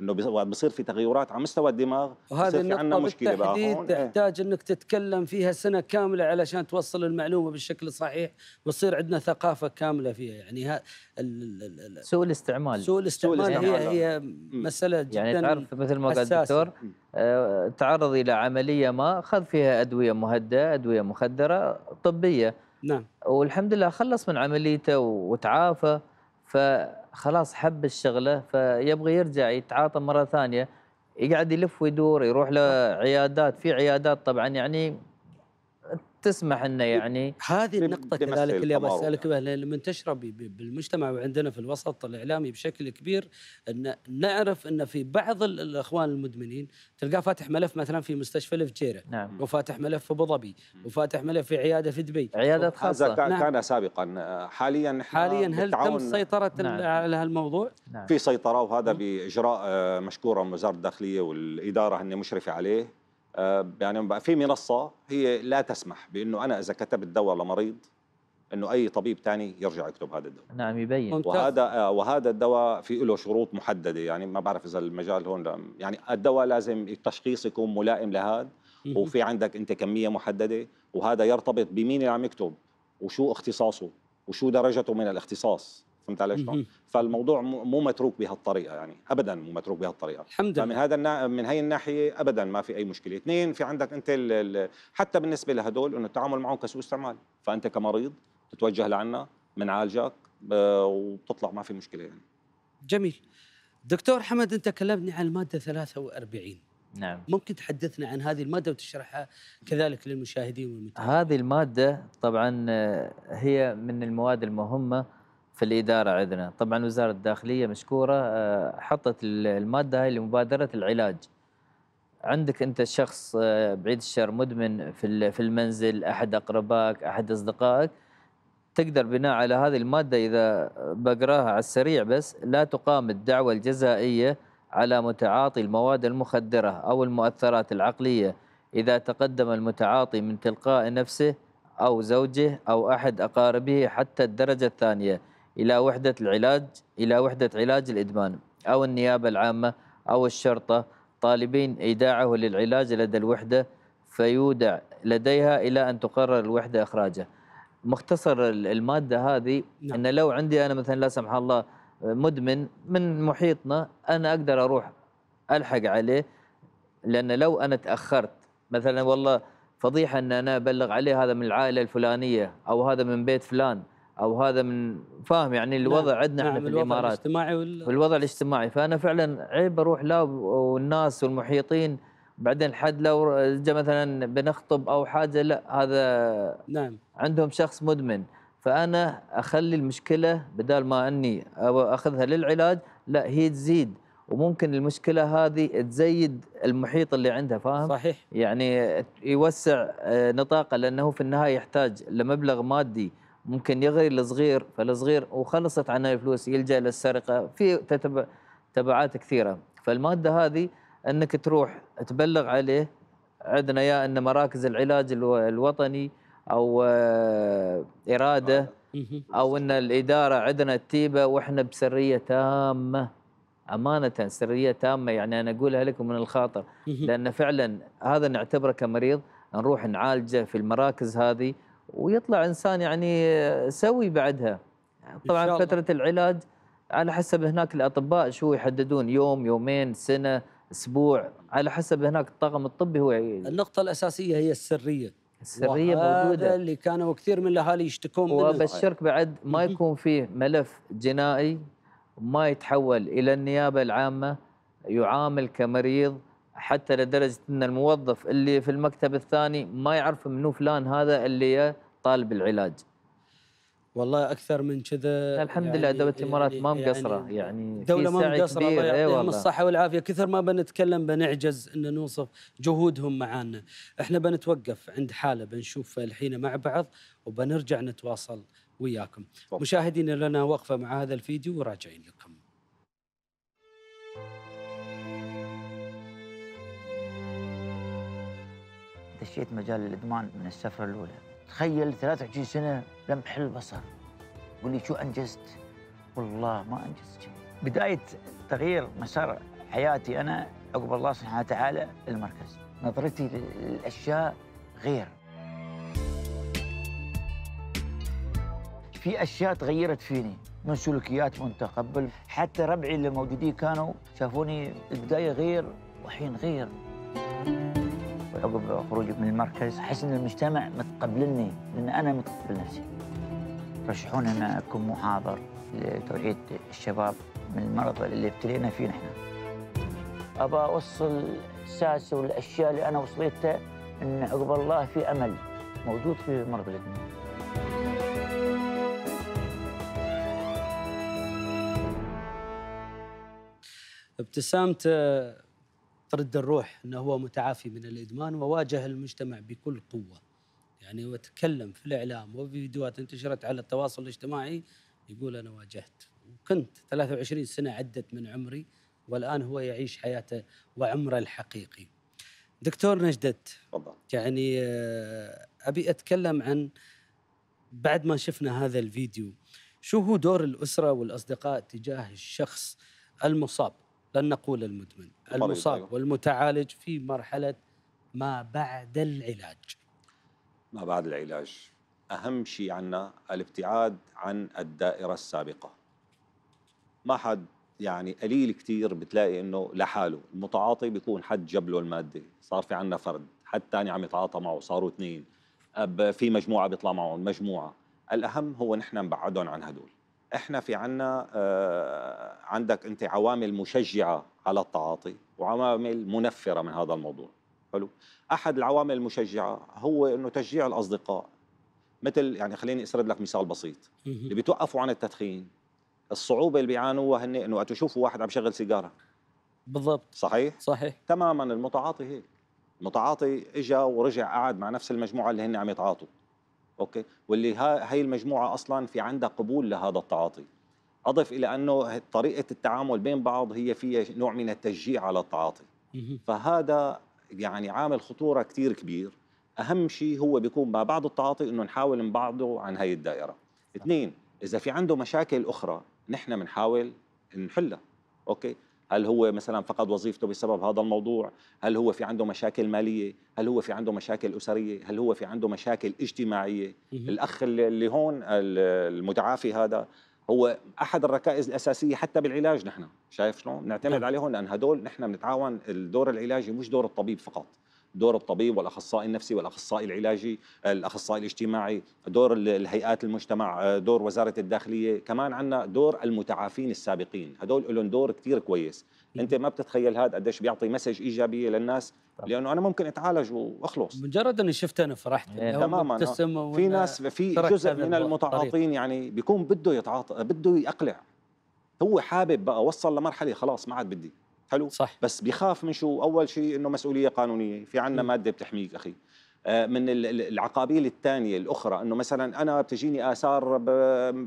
انه بصير في تغيرات على مستوى الدماغ وهذه النقطة عندنا مشكله بقى هون إيه. تحتاج انك تتكلم فيها سنه كامله علشان توصل المعلومه بالشكل الصحيح وتصير عندنا ثقافه كامله فيها يعني ها ال ال سوء الاستعمال سوء الاستعمال, سوء الاستعمال هي هي مساله يعني جدا يعني تعرف مثل ما قال الدكتور آه، تعرض الى عمليه ما خذ فيها ادويه مهدئه ادويه مخدره طبيه نعم والحمد لله خلص من عمليته وتعافى ف خلاص حب الشغله فيبغى يرجع يتعاطى مره ثانيه يقعد يلف ويدور يروح لعيادات في عيادات طبعا يعني تسمح انه يعني هذه النقطة كذلك اللي ابغى اسالك بها منتشرة بالمجتمع وعندنا في الوسط الاعلامي بشكل كبير ان نعرف ان في بعض الاخوان المدمنين تلقاه فاتح ملف مثلا في مستشفى الفجيرة نعم وفاتح ملف في ابو ظبي وفاتح ملف في عيادة في دبي عيادات خاصة كان نعم. كان سابقا حاليا حاليا هل تم سيطرة نعم. على هالموضوع؟ نعم. في سيطرة وهذا باجراء آه، مشكورة من وزارة الداخلية والادارة هن مشرفة عليه آه، يعني بقى في منصه هي لا تسمح بانه انا اذا كتبت دواء لمريض انه اي طبيب تاني يرجع يكتب هذا الدواء نعم يبين وهذا آه، وهذا الدواء في له شروط محدده يعني ما بعرف اذا المجال هون يعني الدواء لازم التشخيص يكون ملائم لهذا وفي عندك انت كميه محدده وهذا يرتبط بمين اللي عم يكتب وشو اختصاصه وشو درجته من الاختصاص فهمت علي شلون؟ فالموضوع مو متروك بهالطريقه يعني ابدا مو متروك بهالطريقه الحمد لله فمن هذا النا... من هي الناحيه ابدا ما في اي مشكله، اثنين في عندك انت ال... ال... حتى بالنسبه لهدول انه التعامل معهم كسوء استعمال، فانت كمريض تتوجه لعنا بنعالجك آه، وبتطلع ما في مشكله يعني جميل دكتور حمد انت كلمني عن الماده 43 نعم ممكن تحدثنا عن هذه الماده وتشرحها كذلك للمشاهدين والمتابعين هذه الماده طبعا آه، هي من المواد المهمه في الإدارة عندنا طبعا وزارة الداخلية مشكورة آه، حطت المادة هاي لمبادرة العلاج عندك أنت شخص آه، بعيد الشر مدمن في المنزل أحد أقربائك أحد أصدقائك تقدر بناء على هذه المادة إذا بقراها على السريع بس لا تقام الدعوة الجزائية على متعاطي المواد المخدرة أو المؤثرات العقلية إذا تقدم المتعاطي من تلقاء نفسه أو زوجه أو أحد أقاربه حتى الدرجة الثانية إلى وحدة العلاج إلى وحدة علاج الإدمان أو النيابة العامة أو الشرطة طالبين إيداعه للعلاج لدى الوحدة فيودع لديها إلى أن تقرر الوحدة إخراجه مختصر المادة هذه نعم. أن لو عندي أنا مثلا لا سمح الله مدمن من محيطنا أنا أقدر أروح ألحق عليه لأن لو أنا تأخرت مثلا والله فضيحة أن أنا أبلغ عليه هذا من العائلة الفلانية أو هذا من بيت فلان او هذا من فاهم يعني نعم، الوضع نعم عندنا نعم احنا في الوضع الامارات الاجتماعي وال... في الوضع الاجتماعي فانا فعلا عيب اروح لا والناس والمحيطين بعدين حد لو جاء مثلا بنخطب او حاجه لا هذا نعم عندهم شخص مدمن فانا اخلي المشكله بدال ما اني اخذها للعلاج لا هي تزيد وممكن المشكله هذه تزيد المحيط اللي عندها فاهم صحيح يعني يوسع آه، نطاقه لانه في النهايه يحتاج لمبلغ مادي ممكن يغري الصغير فالصغير وخلصت عنه الفلوس يلجا للسرقه في تتبع تبعات كثيره فالماده هذه انك تروح تبلغ عليه عندنا يا ان مراكز العلاج الوطني او آه، اراده آه. او ان الاداره عندنا التيبه واحنا بسريه تامه امانه سريه تامه يعني انا اقولها لكم من الخاطر لان فعلا هذا نعتبره كمريض نروح نعالجه في المراكز هذه ويطلع انسان يعني سوي بعدها طبعا فتره العلاج على حسب هناك الاطباء شو يحددون يوم يومين سنه اسبوع على حسب هناك الطاقم الطبي هو النقطه الاساسيه هي السريه السريه موجوده اللي كانوا كثير من الاهالي يشتكون منه وابشرك بعد ما يكون فيه ملف جنائي ما يتحول الى النيابه العامه يعامل كمريض حتى لدرجه ان الموظف اللي في المكتب الثاني ما يعرف منو فلان هذا اللي طالب العلاج والله اكثر من كذا الحمد لله يعني دوله الامارات يعني ما يعني مقصره يعني, يعني دوله ما مقصره الله إيه يعطيهم الصحه والعافيه كثر ما بنتكلم بنعجز ان نوصف جهودهم معانا احنا بنتوقف عند حاله بنشوف الحين مع بعض وبنرجع نتواصل وياكم مشاهدينا لنا وقفه مع هذا الفيديو وراجعين لكم دشيت مجال الادمان من السفره الاولى تخيل 23 سنه لم حل بصر قول لي شو انجزت والله ما انجزت شيء بدايه تغيير مسار حياتي انا عقب الله سبحانه وتعالى المركز نظرتي للاشياء غير في اشياء تغيرت فيني من سلوكيات متقبل حتى ربعي اللي موجودين كانوا شافوني البدايه غير وحين غير وعقب خروجي من المركز احس ان المجتمع متقبلني لان انا متقبل نفسي رشحوني ان اكون محاضر لتوعيه الشباب من المرض اللي ابتلينا فيه نحن ابى اوصل الاحساس والاشياء اللي انا وصلتها ان عقب الله في امل موجود في مرض الادمان ابتسامته ترد الروح انه هو متعافي من الادمان وواجه المجتمع بكل قوه يعني وتكلم في الاعلام وفيديوهات انتشرت على التواصل الاجتماعي يقول انا واجهت وكنت 23 سنه عدت من عمري والان هو يعيش حياته وعمره الحقيقي. دكتور نجدت تفضل يعني آه، ابي اتكلم عن بعد ما شفنا هذا الفيديو شو هو دور الاسره والاصدقاء تجاه الشخص المصاب لن نقول المدمن المصاب أيوة. والمتعالج في مرحلة ما بعد العلاج ما بعد العلاج أهم شيء عنا الابتعاد عن الدائرة السابقة ما حد يعني قليل كتير بتلاقي انه لحاله المتعاطي بيكون حد جاب له الماده صار في عنا فرد حد تاني عم يتعاطى معه صاروا اثنين في مجموعه بيطلع معهم مجموعه الاهم هو نحن نبعدهم عن هدول احنا في عنا آه، عندك انت عوامل مشجعه على التعاطي وعوامل منفره من هذا الموضوع حلو احد العوامل المشجعه هو انه تشجيع الاصدقاء مثل يعني خليني اسرد لك مثال بسيط اللي بيتوقفوا عن التدخين الصعوبه اللي بيعانوها هن انه تشوفوا واحد عم يشغل سيجاره بالضبط صحيح صحيح تماما المتعاطي هيك المتعاطي اجى ورجع قعد مع نفس المجموعه اللي هن عم يتعاطوا اوكي واللي هاي المجموعه اصلا في عندها قبول لهذا التعاطي اضف الى انه طريقه التعامل بين بعض هي فيها نوع من التشجيع على التعاطي فهذا يعني عامل خطوره كثير كبير اهم شيء هو بيكون ما بعد التعاطي انه نحاول نبعده عن هاي الدائره اثنين اذا في عنده مشاكل اخرى نحن بنحاول نحلها اوكي هل هو مثلا فقد وظيفته بسبب هذا الموضوع هل هو في عنده مشاكل ماليه هل هو في عنده مشاكل اسريه هل هو في عنده مشاكل اجتماعيه الاخ اللي هون المتعافي هذا هو احد الركائز الاساسيه حتى بالعلاج نحن شايف شلون بنعتمد نعم. عليهم لان هدول نحن بنتعاون الدور العلاجي مش دور الطبيب فقط دور الطبيب والاخصائي النفسي والاخصائي العلاجي الاخصائي الاجتماعي دور الهيئات المجتمع دور وزاره الداخليه كمان عندنا دور المتعافين السابقين هدول لهم دور كثير كويس انت ما بتتخيل هذا قديش بيعطي مسج ايجابيه للناس لانه انا ممكن اتعالج واخلص مجرد اني شفت انا فرحت إيه. تماما في ناس في جزء من المتعاطين يعني بيكون بده يتعاطى بده يقلع هو حابب بقى وصل لمرحله خلاص ما عاد بدي حلو صح بس بيخاف من شو اول شيء انه مسؤوليه قانونيه في عندنا ماده بتحميك اخي آه، من العقابيل الثانيه الاخرى انه مثلا انا بتجيني اثار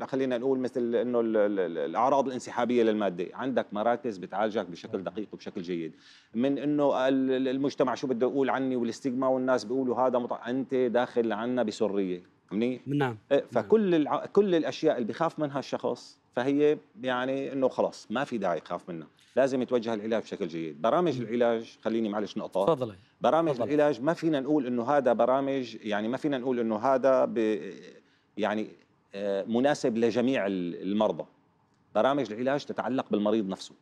خلينا نقول مثل انه الاعراض الانسحابيه للماده عندك مراكز بتعالجك بشكل دقيق وبشكل جيد من انه المجتمع شو بده يقول عني والاستيغما والناس بيقولوا هذا مطع... انت داخل عنا بسريه منيح نعم. آه، نعم فكل الع... كل الاشياء اللي بخاف منها الشخص فهي يعني انه خلاص ما في داعي يخاف منها لازم يتوجه العلاج بشكل جيد برامج العلاج خليني معلش نقطه تفضلي برامج فضلي. العلاج ما فينا نقول انه هذا برامج يعني ما فينا نقول انه هذا ب يعني آه، مناسب لجميع المرضى برامج العلاج تتعلق بالمريض نفسه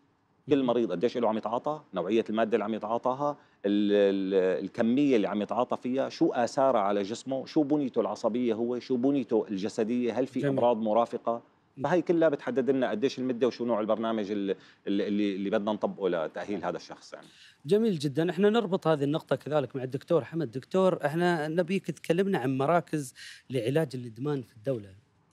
كل مريض قديش له عم يتعاطى نوعيه الماده اللي عم يتعاطاها الكميه اللي عم يتعاطى فيها شو اثارها على جسمه شو بنيته العصبيه هو شو بنيته الجسديه هل في امراض مرافقه هاي كلها بتحدد لنا قديش المده وشو نوع البرنامج اللي اللي, اللي بدنا نطبقه لتاهيل هذا الشخص يعني جميل جدا احنا نربط هذه النقطه كذلك مع الدكتور حمد دكتور احنا نبيك تكلمنا عن مراكز لعلاج الادمان في الدوله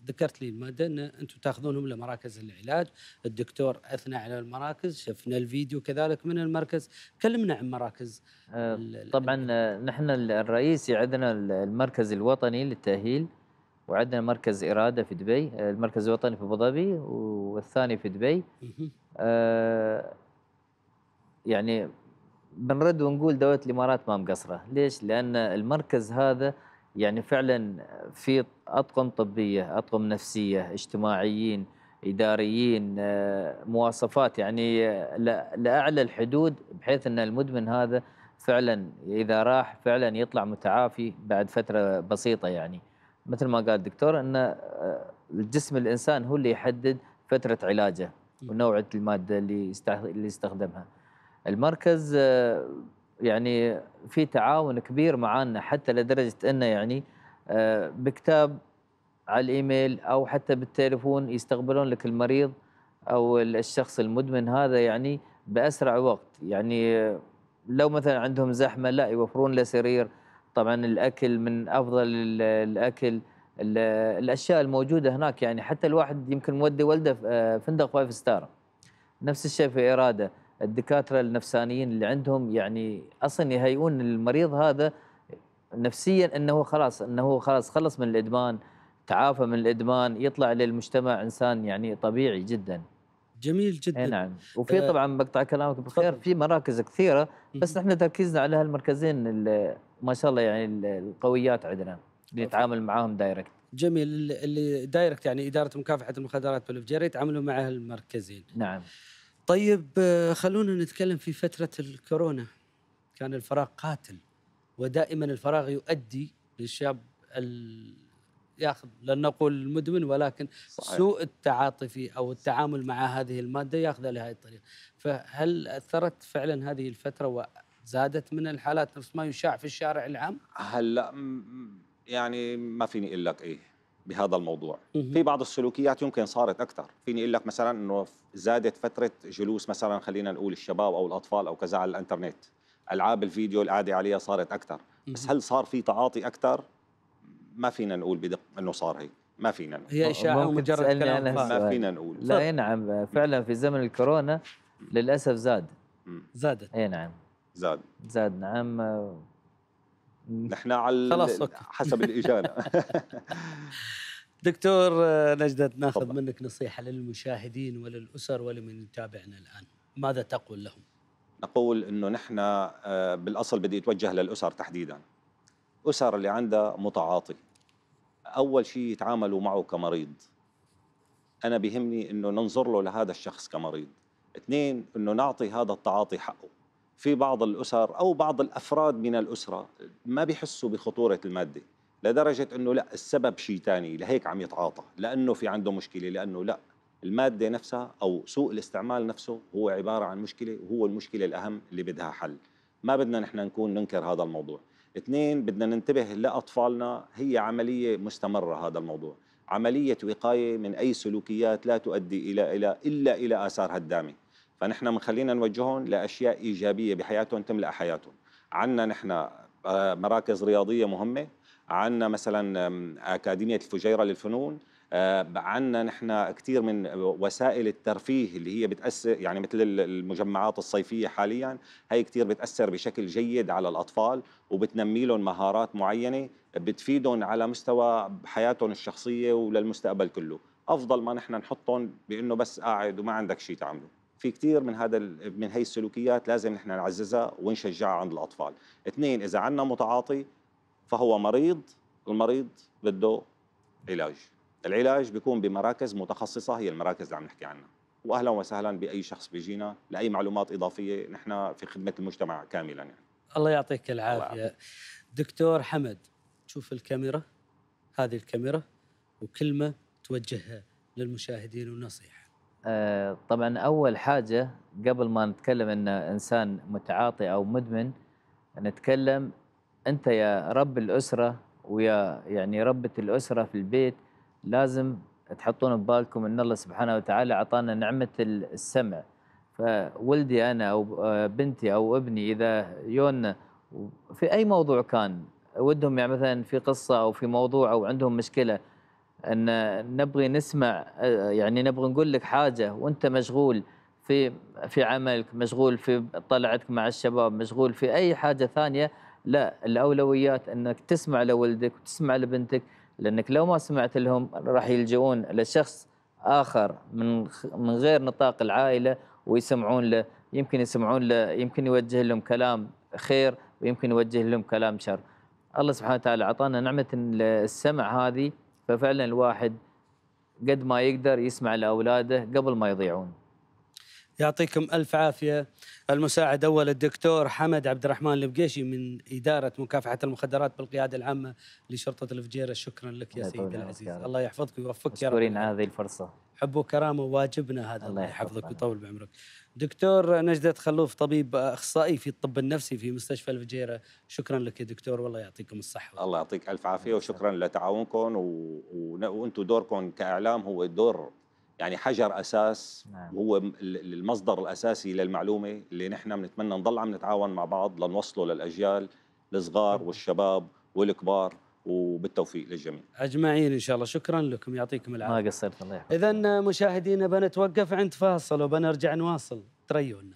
ذكرت لي الماده ان انتم تاخذونهم لمراكز العلاج، الدكتور اثنى على المراكز، شفنا الفيديو كذلك من المركز، كلمنا عن مراكز آه، طبعا آه، نحن الرئيسي عندنا المركز الوطني للتاهيل وعندنا مركز إرادة في دبي المركز الوطني في أبو ظبي والثاني في دبي آه، يعني بنرد ونقول دولة الإمارات ما مقصرة ليش؟ لأن المركز هذا يعني فعلا في أطقم طبية أطقم نفسية اجتماعيين إداريين آه، مواصفات يعني لأعلى الحدود بحيث أن المدمن هذا فعلا إذا راح فعلا يطلع متعافي بعد فترة بسيطة يعني مثل ما قال الدكتور ان آه، الجسم الانسان هو اللي يحدد فتره علاجه إيه. ونوعه الماده اللي اللي يستخدمها. المركز آه، يعني في تعاون كبير معانا حتى لدرجه انه يعني آه، بكتاب على الايميل او حتى بالتليفون يستقبلون لك المريض او الشخص المدمن هذا يعني باسرع وقت يعني لو مثلا عندهم زحمه لا يوفرون له سرير طبعا الاكل من افضل الاكل الاشياء الموجوده هناك يعني حتى الواحد يمكن مودي ولده فندق فايف ستار نفس الشيء في اراده الدكاتره النفسانيين اللي عندهم يعني اصلا يهيئون المريض هذا نفسيا انه خلاص انه خلاص خلص من الادمان تعافى من الادمان يطلع للمجتمع انسان يعني طبيعي جدا جميل إيه جدا اي نعم وفي آه، طبعا مقطع كلامك بخير في مراكز كثيره بس نحن تركيزنا على هالمركزين ما شاء الله يعني القويات عندنا اللي نتعامل معاهم دايركت جميل اللي دايركت يعني اداره مكافحه المخدرات بالفجيره يتعاملوا مع هالمركزين نعم طيب آه، خلونا نتكلم في فتره الكورونا كان الفراغ قاتل ودائما الفراغ يؤدي للشاب ياخذ لن نقول المدمن ولكن صحيح. سوء التعاطي او التعامل مع هذه الماده ياخذها لهذه الطريقه فهل اثرت فعلا هذه الفتره وزادت من الحالات نفس ما يشاع في الشارع العام هلا يعني ما فيني اقول لك ايه بهذا الموضوع في بعض السلوكيات يمكن صارت اكثر فيني اقول لك مثلا انه زادت فتره جلوس مثلا خلينا نقول الشباب او الاطفال او كذا على الانترنت العاب الفيديو القاعده عليها صارت اكثر بس هل صار في تعاطي اكثر ما فينا نقول بدقه انه صار هيك ما فينا نقول. هي اشاعه مجرد كلام ما فينا نقول لا اي نعم فعلا في زمن الكورونا للاسف زاد زادت اي نعم زاد زاد نعم نحن على خلاص حسب الاجابه دكتور نجدت ناخذ طبعا. منك نصيحه للمشاهدين وللاسر ولمن يتابعنا الان ماذا تقول لهم؟ نقول انه نحن آه، بالاصل بدي اتوجه للاسر تحديدا الاسر اللي عندها متعاطي اول شيء يتعاملوا معه كمريض انا بهمني انه ننظر له لهذا الشخص كمريض اثنين انه نعطي هذا التعاطي حقه في بعض الاسر او بعض الافراد من الاسره ما بيحسوا بخطوره الماده لدرجه انه لا السبب شيء ثاني لهيك عم يتعاطى لانه في عنده مشكله لانه لا الماده نفسها او سوء الاستعمال نفسه هو عباره عن مشكله وهو المشكله الاهم اللي بدها حل ما بدنا نحن نكون ننكر هذا الموضوع اثنين بدنا ننتبه لأطفالنا هي عملية مستمرة هذا الموضوع عملية وقاية من أي سلوكيات لا تؤدي إلى إلى إلا إلى آثارها الدامي فنحن منخلينا نوجههم لأشياء إيجابية بحياتهم تملأ حياتهم عنا نحن آه، مراكز رياضية مهمة عنا مثلا أكاديمية الفجيرة للفنون آه، عندنا نحن كثير من وسائل الترفيه اللي هي بتاثر يعني مثل المجمعات الصيفيه حاليا هي كثير بتاثر بشكل جيد على الاطفال وبتنمي لهم مهارات معينه بتفيدهم على مستوى حياتهم الشخصيه وللمستقبل كله افضل ما نحن نحطهم بانه بس قاعد وما عندك شيء تعمله في كثير من هذا من هي السلوكيات لازم نحن نعززها ونشجعها عند الاطفال اثنين اذا عندنا متعاطي فهو مريض المريض بده علاج العلاج بيكون بمراكز متخصصه هي المراكز اللي عم نحكي عنها واهلا وسهلا باي شخص بيجينا لاي معلومات اضافيه نحن في خدمه المجتمع كاملا يعني الله يعطيك العافيه دكتور حمد شوف الكاميرا هذه الكاميرا وكلمه توجهها للمشاهدين ونصيحه آه، طبعا اول حاجه قبل ما نتكلم ان انسان متعاطي او مدمن نتكلم انت يا رب الاسره ويا يعني ربة الاسره في البيت لازم تحطون ببالكم ان الله سبحانه وتعالى اعطانا نعمه السمع فولدي انا او آه، بنتي او ابني اذا يونا في اي موضوع كان ودهم يعني مثلا في قصه او في موضوع او عندهم مشكله ان نبغي نسمع آه، يعني نبغي نقول لك حاجه وانت مشغول في في عملك مشغول في طلعتك مع الشباب مشغول في اي حاجه ثانيه لا الاولويات انك تسمع لولدك وتسمع لبنتك لانك لو ما سمعت لهم راح يلجؤون لشخص اخر من من غير نطاق العائله ويسمعون له يمكن يسمعون له يمكن يوجه لهم كلام خير ويمكن يوجه لهم كلام شر. الله سبحانه وتعالى اعطانا نعمه السمع هذه ففعلا الواحد قد ما يقدر يسمع لاولاده قبل ما يضيعون. يعطيكم ألف عافية المساعد أول الدكتور حمد عبد الرحمن البقيشي من إدارة مكافحة المخدرات بالقيادة العامة لشرطة الفجيرة شكرا لك يا سيدي العزيز الله يحفظك ويوفقك يا رب مشكورين على هذه الفرصة حب وكرامة واجبنا هذا الله يحفظك ويطول بعمرك دكتور نجدة خلوف طبيب أخصائي في الطب النفسي في مستشفى الفجيرة شكرا لك يا دكتور والله يعطيكم الصحة الله يعطيك ألف عافية وشكرا لتعاونكم و... و... وأنتم دوركم كإعلام هو دور يعني حجر اساس نعم. وهو المصدر الاساسي للمعلومه اللي نحن بنتمنى نضل عم نتعاون مع بعض لنوصله للاجيال الصغار والشباب والكبار وبالتوفيق للجميع اجمعين ان شاء الله شكرا لكم يعطيكم العافيه ما قصرت الله يحفظك اذا مشاهدينا بنتوقف عند فاصل وبنرجع نواصل تريونا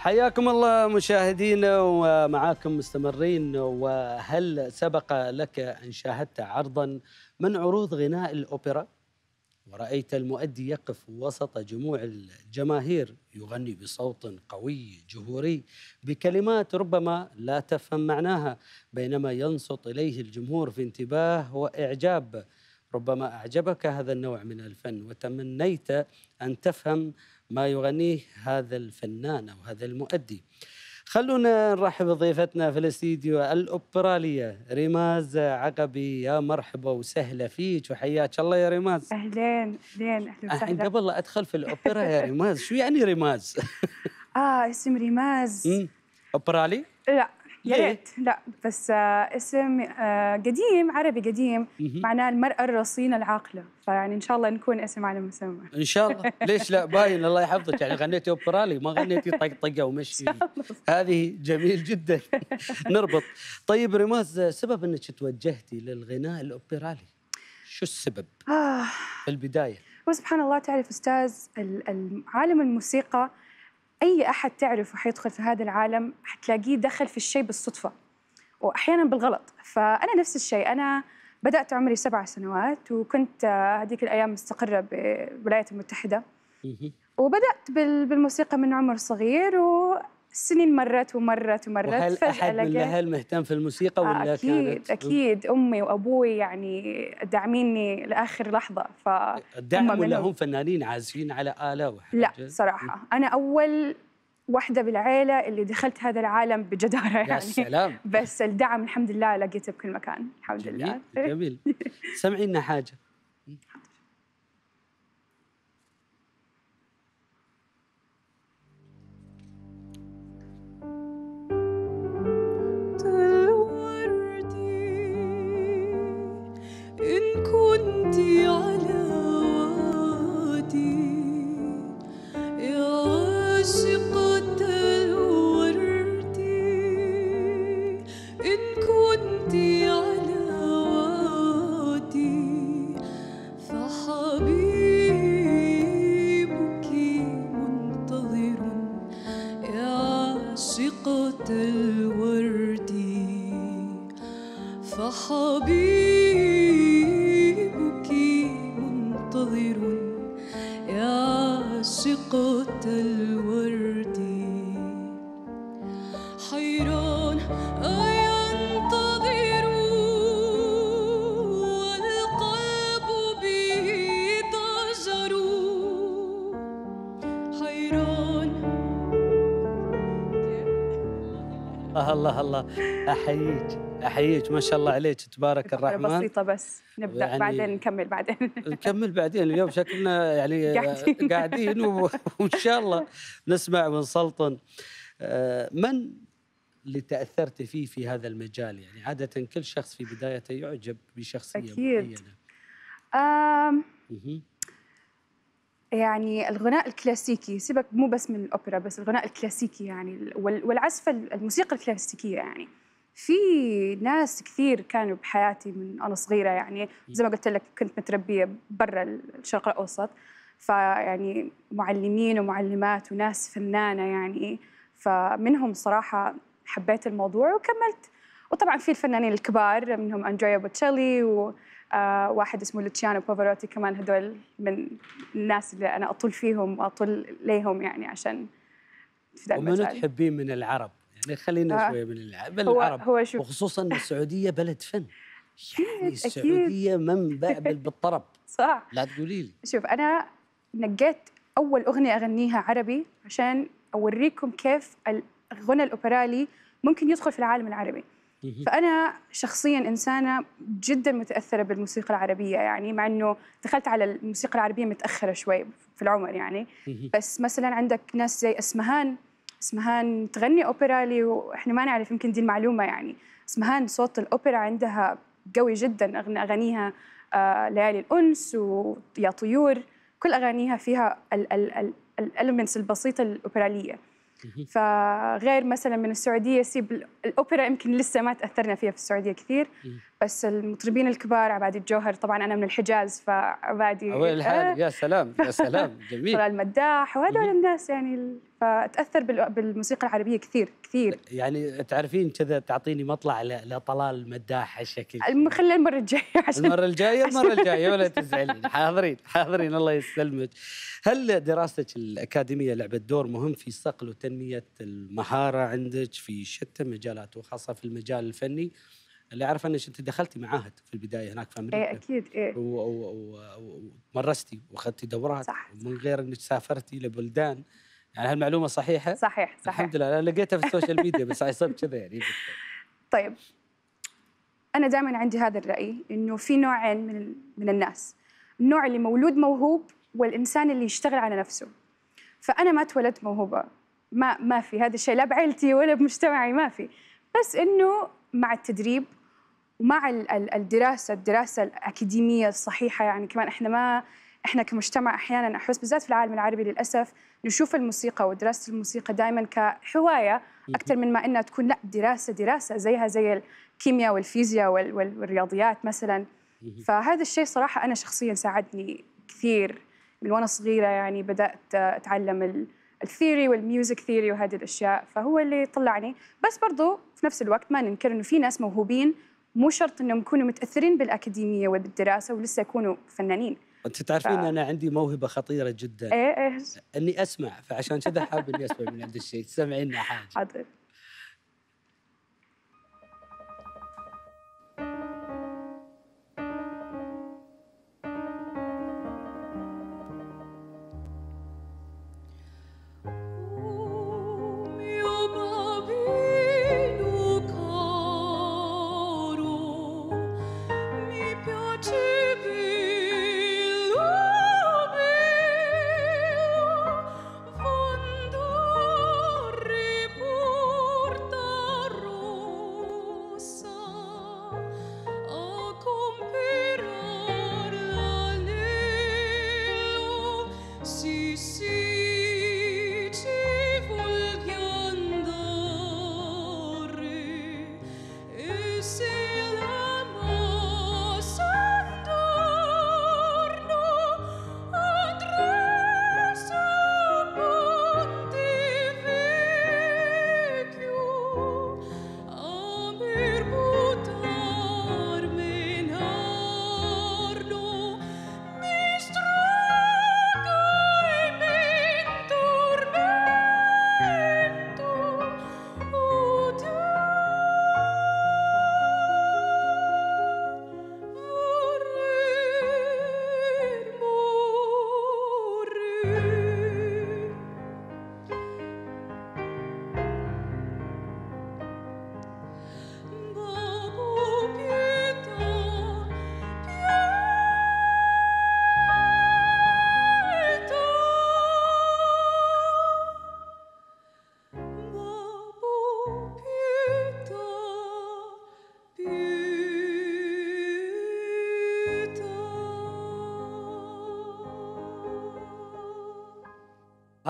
حياكم الله مشاهدينا ومعاكم مستمرين وهل سبق لك ان شاهدت عرضا من عروض غناء الاوبرا ورايت المؤدي يقف وسط جموع الجماهير يغني بصوت قوي جهوري بكلمات ربما لا تفهم معناها بينما ينصت اليه الجمهور في انتباه واعجاب ربما اعجبك هذا النوع من الفن وتمنيت ان تفهم ما يغنيه هذا الفنان أو هذا المؤدي خلونا نرحب بضيفتنا في الاستديو الاوبراليه ريماز عقبي يا مرحبا وسهلا فيك وحياك الله يا ريماز اهلين اهلين اهلا وسهلا قبل لا ادخل في الاوبرا يا ريماز شو يعني ريماز؟ اه اسم ريماز اوبرالي؟ لا يا ريت طيب. لا بس آه، اسم آه، قديم عربي قديم معناه المرأة الرصينة العاقلة فيعني إن شاء الله نكون اسم على مسمى إن شاء الله ليش لا باين الله يحفظك يعني غنيتي اوبرالي ما غنيتي طقطقة ومشي هذه جميل جدا نربط طيب رماز سبب أنك توجهتي للغناء الأوبرالي شو السبب آه. في البداية وسبحان الله تعرف أستاذ عالم الموسيقى اي احد تعرفه حيدخل في هذا العالم حتلاقيه دخل في الشيء بالصدفه واحيانا بالغلط فانا نفس الشيء انا بدات عمري سبع سنوات وكنت آه، هذيك الايام مستقره بالولايات المتحده وبدات بالموسيقى من عمر صغير السنين مرت ومرت ومرت وهل أحد من الأهل مهتم في الموسيقى ولا آه، أكيد كانت؟ أكيد أمي وأبوي يعني داعميني لآخر لحظة ف الدعم ولا هم فنانين عازفين على آلة وحاجة؟ لا صراحة أنا أول واحدة بالعيلة اللي دخلت هذا العالم بجدارة يعني يا سلام بس الدعم الحمد لله لقيته بكل مكان الحمد جميل لله جميل سمعي حاجة فحبيبك منتظر يا عاشقة الورد حيران أينتظر والقلب به ضجر حيران الله الله الله احييك احييك ما شاء الله عليك تبارك الرحمن بسيطه بس نبدا يعني بعدين نكمل بعدين نكمل بعدين اليوم شكلنا يعني قاعدين وان شاء الله نسمع ونسلطن آه، من اللي تاثرت فيه في هذا المجال يعني عاده كل شخص في بدايته يعجب بشخصيه أكيد. معينه اكيد يعني الغناء الكلاسيكي سيبك مو بس من الاوبرا بس الغناء الكلاسيكي يعني والعزف الموسيقى الكلاسيكيه يعني في ناس كثير كانوا بحياتي من انا صغيره يعني زي ما قلت لك كنت متربيه برا الشرق الاوسط فيعني معلمين ومعلمات وناس فنانه يعني فمنهم صراحه حبيت الموضوع وكملت وطبعا في الفنانين الكبار منهم اندريا بوتشيلي وواحد آه، اسمه لوتشيانو بافاروتي كمان هدول من الناس اللي انا اطول فيهم واطول ليهم يعني عشان في ومن تحبين من العرب؟ يعني خلينا آه. شويه من العرب هو هو شوف. وخصوصا السعوديه بلد فن يعني أكيد. السعوديه منبع بالطرب صح لا تقولي لي شوف انا نقيت اول اغنيه اغنيها عربي عشان اوريكم كيف الغنى الاوبرالي ممكن يدخل في العالم العربي فانا شخصيا انسانه جدا متاثره بالموسيقى العربيه يعني مع انه دخلت على الموسيقى العربيه متاخره شوي في العمر يعني بس مثلا عندك ناس زي اسمهان اسمهان تغني أوبرا لي وإحنا ما نعرف يمكن دي المعلومة يعني اسمهان صوت الأوبرا عندها قوي جدا أغانيها آه، ليالي الأنس ويا طيور كل أغانيها فيها الالمنتس البسيطة الأوبرالية فغير مثلا من السعودية سيب الأوبرا يمكن لسه ما تأثرنا فيها في السعودية كثير بس المطربين الكبار عبادي الجوهر طبعا انا من الحجاز فعبادي الحال يا سلام يا سلام جميل طلال المداح وهذول الناس يعني فتاثر بالموسيقى العربيه كثير كثير يعني تعرفين كذا تعطيني مطلع لطلال المداح هالشكل خلي المره الجايه عشان المره الجايه المره الجايه ولا تزعلين حاضرين حاضرين الله يسلمك هل دراستك الاكاديميه لعبت دور مهم في صقل وتنميه المهاره عندك في شتى مجالات وخاصه في المجال الفني؟ اللي اعرف انك انت دخلتي معاهد في البدايه هناك في امريكا اي اكيد اي ومرستي واخذتي دورات صح من غير انك سافرتي لبلدان يعني هالمعلومه صحيحه؟ صحيح صحيح الحمد لله انا لقيتها في السوشيال ميديا بس عصبت كذا يعني طيب انا دائما عندي هذا الراي انه في نوعين من من الناس النوع اللي مولود موهوب والانسان اللي يشتغل على نفسه فانا ما تولدت موهوبه ما ما في هذا الشيء لا بعيلتي ولا بمجتمعي ما في بس انه مع التدريب ومع الدراسه الدراسه الاكاديميه الصحيحه يعني كمان احنا ما احنا كمجتمع احيانا احس بالذات في العالم العربي للاسف نشوف الموسيقى ودراسه الموسيقى دائما كهوايه اكثر من ما انها تكون لا دراسه دراسه زيها زي الكيمياء والفيزياء والرياضيات مثلا فهذا الشيء صراحه انا شخصيا ساعدني كثير من وانا صغيره يعني بدات اتعلم الثيري والميوزك ثيري وهذه الاشياء فهو اللي طلعني بس برضو في نفس الوقت ما ننكر انه في ناس موهوبين مو شرط انهم يكونوا متاثرين بالاكاديميه وبالدراسه ولسه يكونوا فنانين انت تعرفين ف... انا عندي موهبه خطيره جدا ايه ايه اني اسمع فعشان كذا حاب اني اسمع من عند الشيء سمعينا حاجه حاضر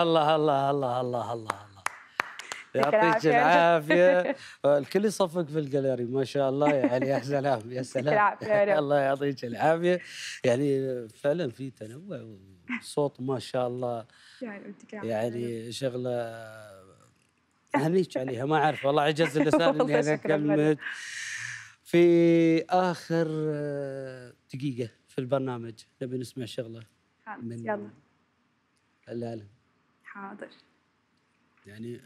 الله الله الله الله الله الله يعطيك العافيه الكل يصفق في الجاليري ما شاء الله يعني يا سلام يا سلام الله يعطيك العافيه يعني فعلا في تنوع صوت ما شاء الله يعني شغله هنيك عليها ما اعرف والله عجز اللسان اني انا اكلمك في اخر دقيقه في البرنامج نبي نسمع شغله من يلا لا لا حاضر يعني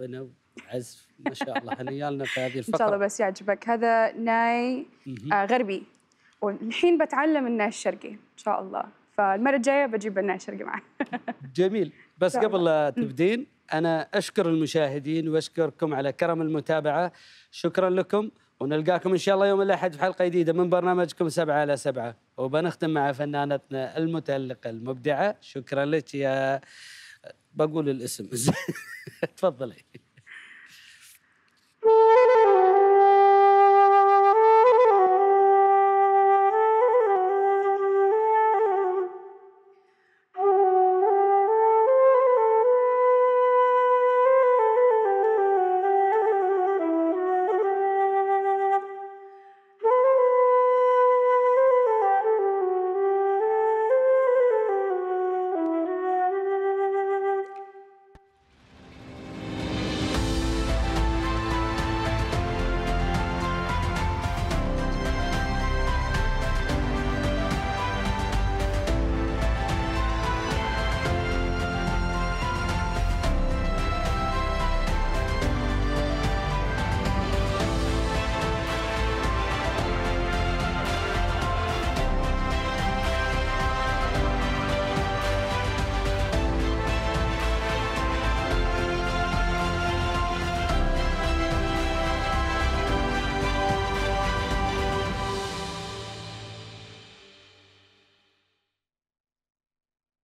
غنى عزف ما شاء الله هنيالنا في هذه الفقره ان شاء الله بس يعجبك هذا ناي آه غربي والحين بتعلم الناي الشرقي ان شاء الله فالمره الجايه بجيب الناي الشرقي معك جميل بس قبل لا تبدين انا اشكر المشاهدين واشكركم على كرم المتابعه شكرا لكم ونلقاكم ان شاء الله يوم الاحد في حلقه جديده من برنامجكم سبعة على سبعة وبنختم مع فنانتنا المتألقة المبدعة شكرا لك يا بقول الاسم تفضلي